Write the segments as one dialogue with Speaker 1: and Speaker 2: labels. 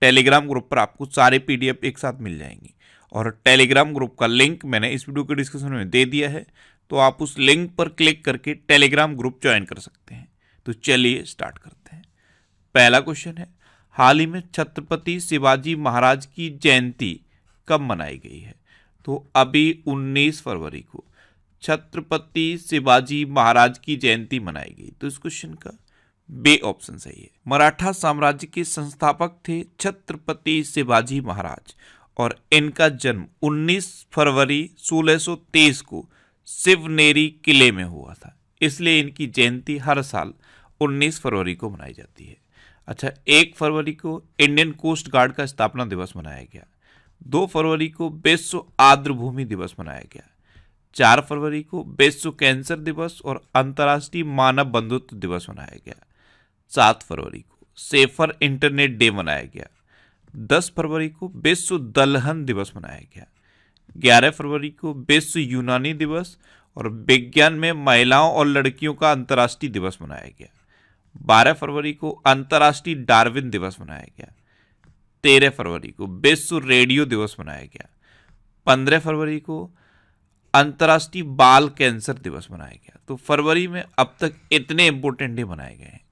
Speaker 1: Telegram group पर आपको सारे पीडीएफ एक साथ मिल जाएंगी और टेलीग्राम ग्रुप का लिंक मैंने इस वीडियो के डिस्क्रिप्शन में दे दिया है तो आप उस लिंक पर क्लिक करके टेलीग्राम ग्रुप ज्वाइन कर सकते हैं तो चलिए स्टार्ट करते हैं पहला क्वेश्चन है हाल ही में छत्रपति शिवाजी महाराज की जयंती कब मनाई गई है तो अभी 19 फरवरी को छत्रपति शिवाजी महाराज की जयंती मनाई गई तो इस क्वेश्चन का बे ऑप्शन सही है मराठा साम्राज्य के संस्थापक थे छत्रपति शिवाजी महाराज और इनका जन्म 19 फरवरी 1630 को शिवनेरी किले में हुआ था इसलिए इनकी जयंती हर साल 19 फरवरी को मनाई जाती है अच्छा एक फरवरी को इंडियन कोस्ट गार्ड का स्थापना दिवस मनाया गया दो फरवरी को विश्व आर्द्र भूमि दिवस मनाया गया चार फरवरी को विश्व कैंसर दिवस और अंतर्राष्ट्रीय मानव बंधुत्व दिवस मनाया गया सात फरवरी को सेफर इंटरनेट डे मनाया गया दस फरवरी को विश्व दलहन दिवस मनाया गया ग्यारह फरवरी को विश्व यूनानी दिवस और विज्ञान में महिलाओं और लड़कियों का अंतर्राष्ट्रीय दिवस मनाया गया बारह फरवरी को अंतर्राष्ट्रीय डार्विन दिवस मनाया गया तेरह फरवरी को विश्व रेडियो दिवस मनाया गया पंद्रह फरवरी को अंतर्राष्ट्रीय बाल कैंसर दिवस मनाया गया तो फरवरी में अब तक इतने इंपोर्टेंट डे मनाए गए हैं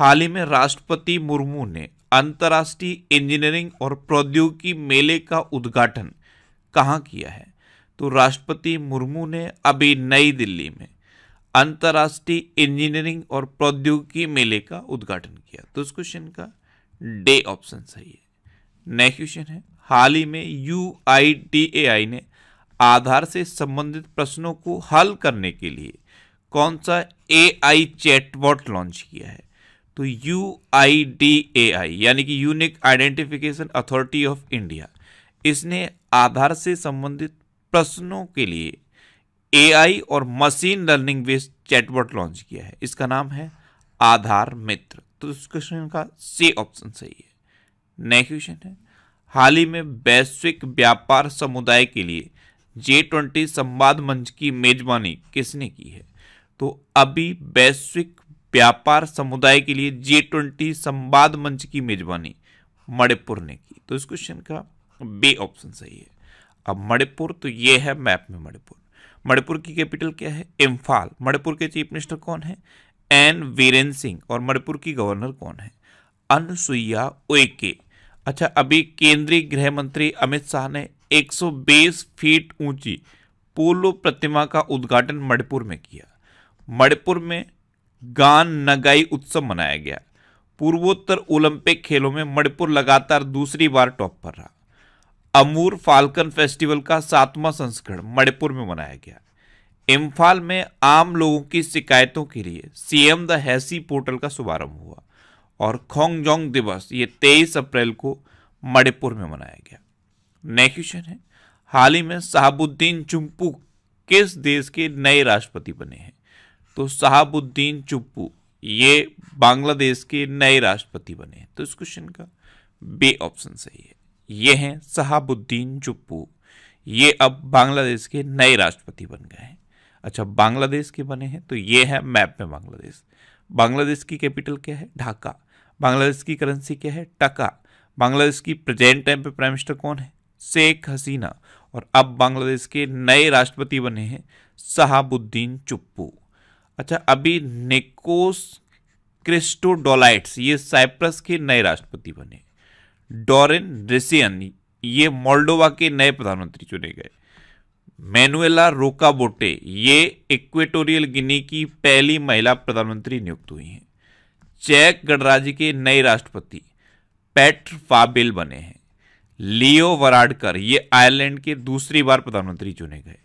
Speaker 1: हाल ही में राष्ट्रपति मुर्मू ने अंतर्राष्ट्रीय इंजीनियरिंग और प्रौद्योगिकी मेले का उद्घाटन कहाँ किया है तो राष्ट्रपति मुर्मू ने अभी नई दिल्ली में अंतर्राष्ट्रीय इंजीनियरिंग और प्रौद्योगिकी मेले का उद्घाटन किया तो इस क्वेश्चन का डे ऑप्शन सही है नेक्स्ट क्वेश्चन है हाल ही में यू ने आधार से संबंधित प्रश्नों को हल करने के लिए कौन सा ए आई चैटबॉट लॉन्च किया है तो you I D A I यानी कि unique identification authority of India इसने आधार से संबंधित प्रश्नों के लिए ए आई और machine learning based chatbot launch किया है इसका नाम है आधार मित्र तो इस क्वेश्चन का सी ऑप्शन सही है नेक्स्ट क्वेश्चन है हाल ही में वैश्विक व्यापार समुदाय के लिए जे ट्वेंटी संवाद मंच की मेजबानी किसने की है तो अभी वैश्विक व्यापार समुदाय के लिए जे ट्वेंटी संवाद मंच की मेजबानी मणिपुर ने की तो इस क्वेश्चन का बे ऑप्शन सही है अब मणिपुर तो ये है मैप में मणिपुर मणिपुर की कैपिटल क्या है इम्फाल मणिपुर के चीफ मिनिस्टर कौन है एन वीरेन सिंह और मणिपुर की गवर्नर कौन है अनुसुईया उइके अच्छा अभी केंद्रीय गृह मंत्री अमित शाह ने 120 फीट ऊंची पोलो प्रतिमा का उद्घाटन मणिपुर में किया मणिपुर में गान नगाई उत्सव मनाया गया पूर्वोत्तर ओलंपिक खेलों में मणिपुर लगातार दूसरी बार टॉप पर रहा अमूर फाल्कन फेस्टिवल का सातवां संस्करण मणिपुर में मनाया गया इम्फाल में आम लोगों की शिकायतों के लिए सीएम द हैसी पोर्टल का शुभारंभ हुआ और खोंगजोंग दिवस ये तेईस अप्रैल को मणिपुर में मनाया गया नेक्स्ट क्वेश्चन है हाल ही में साहबुद्दीन चुम्पू किस देश के नए राष्ट्रपति बने हैं तो शहाबुद्दीन चुप्पू ये बांग्लादेश के नए राष्ट्रपति बने तो इस क्वेश्चन का बे ऑप्शन सही है ये हैं शहाबुद्दीन चुप्पू ये अब बांग्लादेश के नए राष्ट्रपति बन गए हैं अच्छा बांग्लादेश के बने हैं तो ये है मैप में बांग्लादेश बांग्लादेश की कैपिटल क्या है ढाका बांग्लादेश की करेंसी क्या है टका बांग्लादेश की प्रेजेंट टाइम पे प्राइम मिनिस्टर कौन है शेख हसीना और अब बांग्लादेश के नए राष्ट्रपति बने हैं शहाबुद्दीन चुप्पू अच्छा अभी निकोस क्रिस्टोडोलाइट्स ये साइप्रस के नए राष्ट्रपति बने डोरिन रिसियन ये मोल्डोवा के नए प्रधानमंत्री चुने गए मैनुएला रोकाबोटे ये इक्वेटोरियल गिनी की पहली महिला प्रधानमंत्री नियुक्त हुई हैं चेक गणराज्य के नए राष्ट्रपति पैट्र फाबिल बने हैं लियो वराडकर ये आयरलैंड के दूसरी बार प्रधानमंत्री चुने गए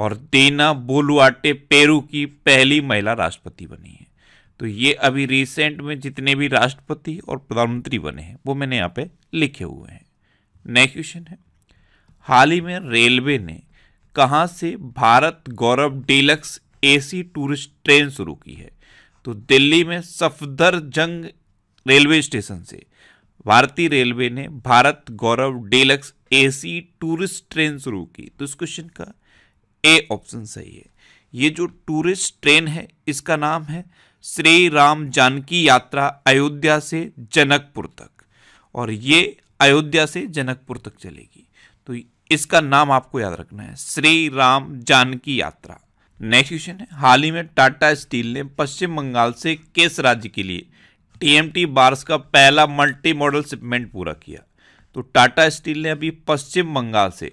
Speaker 1: और देना बोलुआटे पेरू की पहली महिला राष्ट्रपति बनी है तो ये अभी रिसेंट में जितने भी राष्ट्रपति और प्रधानमंत्री बने हैं वो मैंने यहाँ पे लिखे हुए हैं नेक्स्ट क्वेश्चन है हाल ही में रेलवे ने कहाँ से Bharat Gaurav deluxe AC tourist train शुरू की है तो दिल्ली में जंग रेलवे स्टेशन से भारतीय रेलवे ने Bharat Gaurav deluxe AC tourist train शुरू की तो इस क्वेश्चन का ए ऑप्शन सही है ये जो टूरिस्ट ट्रेन है इसका नाम है श्री राम जानकी यात्रा अयोध्या से जनकपुर तक और ये अयोध्या से जनकपुर तक चलेगी तो इसका नाम आपको याद रखना है श्री राम जानकी यात्रा नेक्स्ट क्वेश्चन है हाल ही में टाटा स्टील ने पश्चिम बंगाल से किस राज्य के लिए टीएमटी बार्स का पहला मल्टी मॉडल शिपमेंट पूरा किया तो टाटा स्टील ने अभी पश्चिम बंगाल से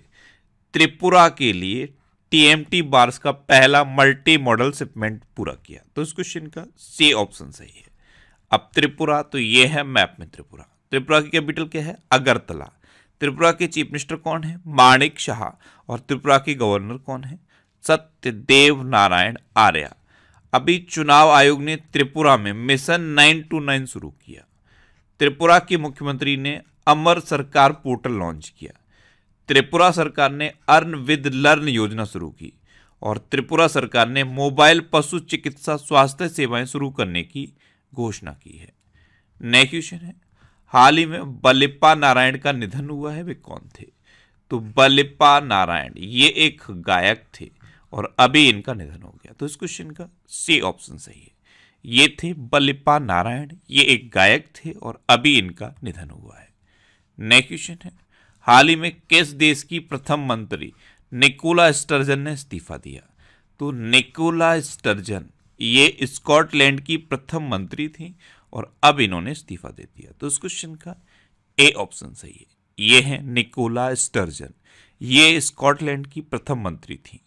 Speaker 1: त्रिपुरा के लिए टीएमटी बार्स का पहला मल्टी मॉडल शिपमेंट पूरा किया तो इस क्वेश्चन का सी ऑप्शन सही है अब त्रिपुरा तो ये है मैप में त्रिपुरा त्रिपुरा की कैपिटल क्या है अगरतला त्रिपुरा के चीफ मिनिस्टर कौन है माणिक शाह और त्रिपुरा के गवर्नर कौन है सत्यदेव नारायण आर्या अभी चुनाव आयोग ने त्रिपुरा में मिशन नाइन टू नाइन शुरू किया त्रिपुरा के मुख्यमंत्री ने अमर सरकार पोर्टल लॉन्च किया त्रिपुरा सरकार ने अर्न विद लर्न योजना शुरू की और त्रिपुरा सरकार ने मोबाइल पशु चिकित्सा स्वास्थ्य सेवाएं शुरू करने की घोषणा की है नए क्वेश्चन है हाल ही में बलिप्पा नारायण का निधन हुआ है वे कौन थे तो बलिप्पा नारायण ये एक गायक थे और अभी इनका निधन हो गया तो इस क्वेश्चन का सी ऑप्शन सही है ये थे बलिप्पा नारायण ये एक गायक थे और अभी इनका निधन हुआ है नेक्स्ट क्वेश्चन है हाल ही में किस देश की प्रथम मंत्री निकोला स्टर्जन ने इस्तीफा दिया तो निकोला स्टर्जन ये स्कॉटलैंड की प्रथम मंत्री थी और अब इन्होंने इस्तीफा दे दिया तो इस क्वेश्चन का ए ऑप्शन सही है ये है निकोला स्टर्जन ये स्कॉटलैंड की प्रथम मंत्री थी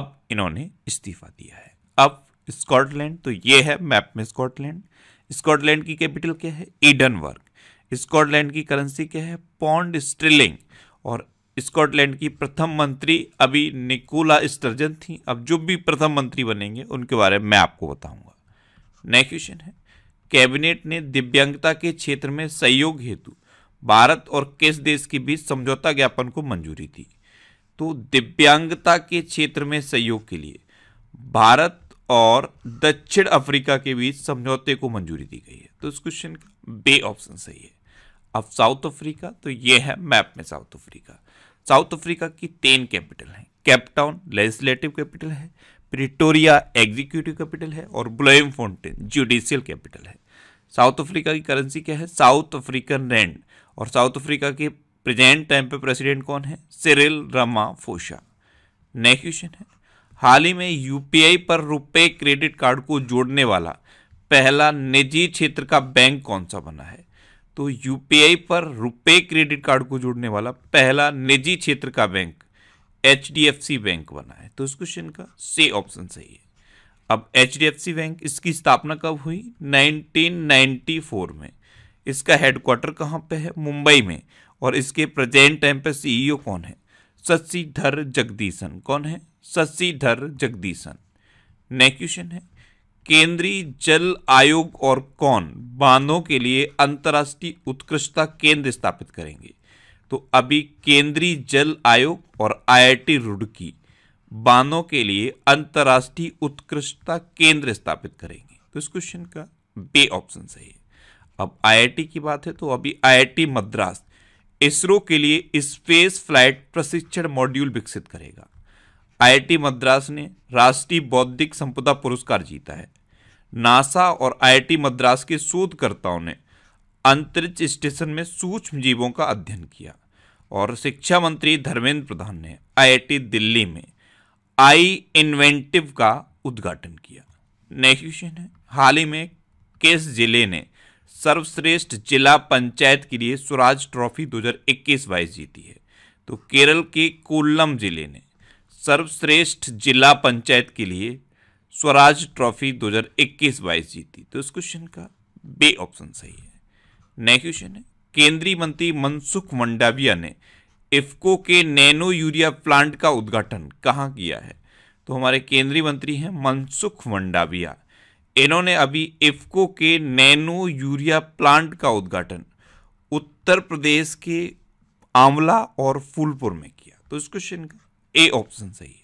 Speaker 1: अब इन्होंने इस्तीफा दिया है अब स्कॉटलैंड तो ये है मैप में स्कॉटलैंड स्कॉटलैंड की कैपिटल क्या है ईडनवर्ग स्कॉटलैंड की करेंसी क्या है पॉन्ड स्ट्रिलिंग और स्कॉटलैंड की प्रथम मंत्री अभी निकोला स्टर्जन थी अब जो भी प्रथम मंत्री बनेंगे उनके बारे में मैं आपको बताऊंगा नेक्स्ट क्वेश्चन है कैबिनेट ने दिव्यांगता के क्षेत्र में सहयोग हेतु भारत और किस देश के बीच समझौता ज्ञापन को मंजूरी दी तो दिव्यांगता के क्षेत्र में सहयोग के लिए भारत और दक्षिण अफ्रीका के बीच समझौते को मंजूरी दी गई है तो इस क्वेश्चन का बे ऑप्शन सही है ऑफ साउथ अफ्रीका तो ये है मैप में साउथ अफ्रीका साउथ अफ्रीका की तीन कैपिटल हैं कैपटाउन लेजिस्लेटिव कैपिटल है प्रिटोरिया एग्जीक्यूटिव कैपिटल है और ब्लोइम फाउंटेन जुडिशियल कैपिटल है साउथ अफ्रीका की करेंसी क्या है साउथ अफ्रीकन रेंड और साउथ अफ्रीका के प्रेजेंट टाइम पे प्रेसिडेंट कौन है Cyril Ramaphosa next question है हाल ही में यूपीआई पर रुपए क्रेडिट कार्ड को जोड़ने वाला पहला निजी क्षेत्र का बैंक कौन सा बना है तो यूपीआई पर रुपए क्रेडिट कार्ड को जोड़ने वाला पहला निजी क्षेत्र का बैंक एच बैंक बना है तो इस क्वेश्चन का से ऑप्शन सही है अब एच बैंक इसकी स्थापना कब हुई 1994 में इसका हेडक्वार्टर कहाँ पे है मुंबई में और इसके प्रेजेंट टाइम पे सीईओ e कौन है शशिधर जगदीशन कौन है शशिधर जगदीशन नेक्स्ट क्वेश्चन है केंद्रीय जल आयोग और कौन बांधों के लिए अंतर्राष्ट्रीय उत्कृष्टता केंद्र स्थापित करेंगे तो अभी केंद्रीय जल आयोग और आईआईटी रुड़की बांधों के लिए अंतर्राष्ट्रीय उत्कृष्टता केंद्र स्थापित करेंगे तो इस क्वेश्चन का बे ऑप्शन सही है अब आईआईटी की बात है तो अभी आईआईटी मद्रास इसरो के लिए स्पेस फ्लाइट प्रशिक्षण मॉड्यूल विकसित करेगा आईआईटी मद्रास ने राष्ट्रीय बौद्धिक संपदा पुरस्कार जीता है नासा और आईआईटी मद्रास के शोधकर्ताओं ने अंतरिक्ष स्टेशन में सूक्ष्म जीवों का अध्ययन किया और शिक्षा मंत्री धर्मेंद्र प्रधान ने आईआईटी दिल्ली में आई इन्वेंटिव का उद्घाटन किया नेक्स्ट क्वेश्चन है हाल ही में केस जिले ने सर्वश्रेष्ठ जिला पंचायत के लिए स्वराज ट्रॉफी 2021-22 जीती है तो केरल के कोल्लम जिले ने सर्वश्रेष्ठ जिला पंचायत के लिए स्वराज ट्रॉफी 2021-22 जीती तो इस क्वेश्चन का बे ऑप्शन सही है नेक्स्ट क्वेश्चन है केंद्रीय मंत्री मनसुख मंडाविया ने इफको के नैनो यूरिया प्लांट का उद्घाटन कहाँ किया है तो हमारे केंद्रीय मंत्री हैं मनसुख मंडाविया इन्होंने अभी इफको के नैनो यूरिया प्लांट का उद्घाटन उत्तर प्रदेश के आंवला और फूलपुर में किया तो इस क्वेश्चन का ए ऑप्शन सही है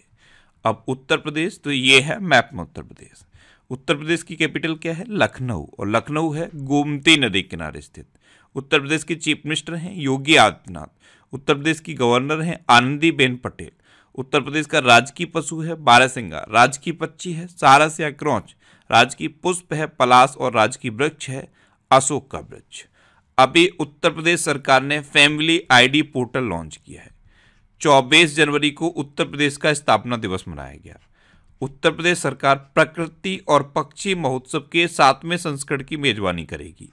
Speaker 1: अब उत्तर प्रदेश तो ये है मैप में उत्तर प्रदेश उत्तर प्रदेश की कैपिटल क्या है लखनऊ और लखनऊ है गोमती नदी किनारे स्थित उत्तर प्रदेश के चीफ मिनिस्टर हैं योगी आदित्यनाथ उत्तर प्रदेश की गवर्नर हैं आनंदीबेन पटेल उत्तर प्रदेश का राजकीय पशु है बारासिंगा राजकीय पक्षी है सारस या क्रौच राजकीय पुष्प है पलास और राजकीय वृक्ष है अशोक का वृक्ष अभी उत्तर प्रदेश सरकार ने फैमिली आईडी पोर्टल लॉन्च किया है चौबीस जनवरी को उत्तर प्रदेश का स्थापना दिवस मनाया गया उत्तर प्रदेश सरकार प्रकृति और पक्षी महोत्सव के सातवें संस्करण की मेजबानी करेगी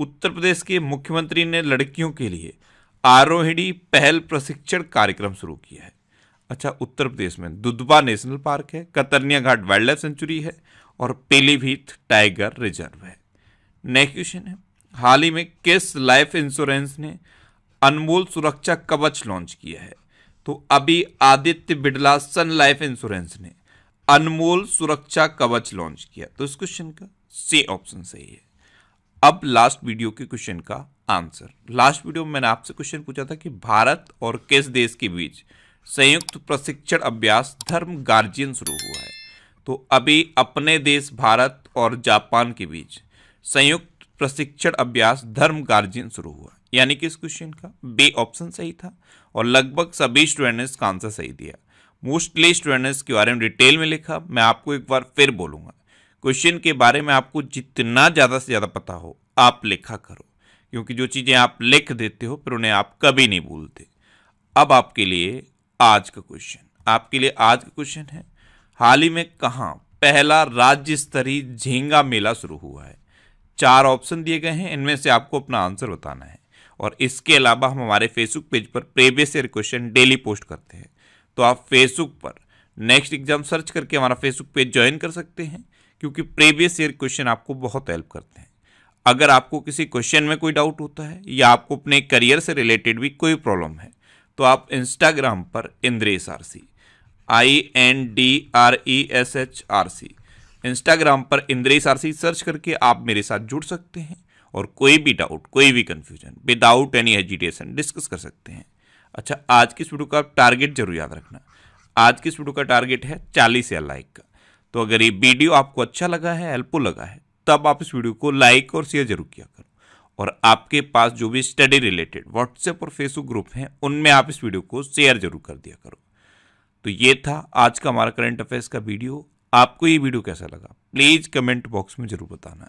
Speaker 1: उत्तर प्रदेश के मुख्यमंत्री ने लड़कियों के लिए आरोहिणी पहल प्रशिक्षण कार्यक्रम शुरू किया है अच्छा उत्तर प्रदेश में दुधवा नेशनल पार्क है Katarniya Ghat wildlife sanctuary है और पीलीभीत टाइगर रिजर्व है नेक्स्ट क्वेश्चन है हाल ही में किस लाइफ इंश्योरेंस ने अनमोल सुरक्षा कवच लॉन्च किया है तो अभी Aditya Birla Sun life insurance ने अनमोल सुरक्षा कवच लॉन्च किया तो इस क्वेश्चन का सी ऑप्शन सही है अब लास्ट वीडियो के क्वेश्चन का आंसर लास्ट वीडियो में मैंने आपसे क्वेश्चन पूछा था कि भारत और किस देश के बीच संयुक्त प्रशिक्षण अभ्यास धर्म गार्जियन शुरू हुआ है तो अभी अपने देश भारत और जापान के बीच संयुक्त प्रशिक्षण अभ्यास धर्म गार्जियन शुरू हुआ है यानी कि इस क्वेश्चन का बी ऑप्शन सही था और लगभग सभी स्टूडेंट ने इसका आंसर सही दिया मोस्टली स्टूडेंट्स के बारे में डिटेल में लिखा मैं आपको एक बार फिर बोलूँगा क्वेश्चन के बारे में आपको जितना ज़्यादा से ज़्यादा पता हो आप लिखा करो क्योंकि जो चीज़ें आप लिख देते हो फिर उन्हें आप कभी नहीं भूलते अब आपके लिए आज का क्वेश्चन आपके लिए आज का क्वेश्चन है हाल ही में कहाँ पहला राज्य स्तरीय झींगा मेला शुरू हुआ है चार ऑप्शन दिए गए हैं इनमें से आपको अपना आंसर बताना है और इसके अलावा हम हमारे फेसबुक पेज पर previous year question daily post करते हैं तो आप फेसबुक पर नेक्स्ट एग्जाम सर्च करके हमारा फेसबुक पेज ज्वाइन कर सकते हैं क्योंकि प्रीवियस ईयर क्वेश्चन आपको बहुत हेल्प करते हैं अगर आपको किसी क्वेश्चन में कोई डाउट होता है या आपको अपने करियर से रिलेटेड भी कोई प्रॉब्लम है तो आप इंस्टाग्राम पर Indresh R C I N D R E S H R C Instagram पर इंद्रेश आर सी सर्च करके आप मेरे साथ जुड़ सकते हैं और कोई भी डाउट कोई भी confusion without any agitation discuss कर सकते हैं अच्छा आज की इस वीडियो का टारगेट जरूर याद रखना आज की इस वीडियो का टारगेट है चालीस या लाइक का तो अगर ये वीडियो आपको अच्छा लगा है हेल्पफुल लगा है तब आप इस वीडियो को लाइक और शेयर जरूर किया करो और आपके पास जो भी स्टडी रिलेटेड व्हाट्सएप और फेसबुक ग्रुप हैं उनमें आप इस वीडियो को शेयर जरूर कर दिया करो तो ये था आज का हमारा करंट अफेयर्स का वीडियो आपको ये वीडियो कैसा लगा प्लीज़ कमेंट बॉक्स में ज़रूर बताना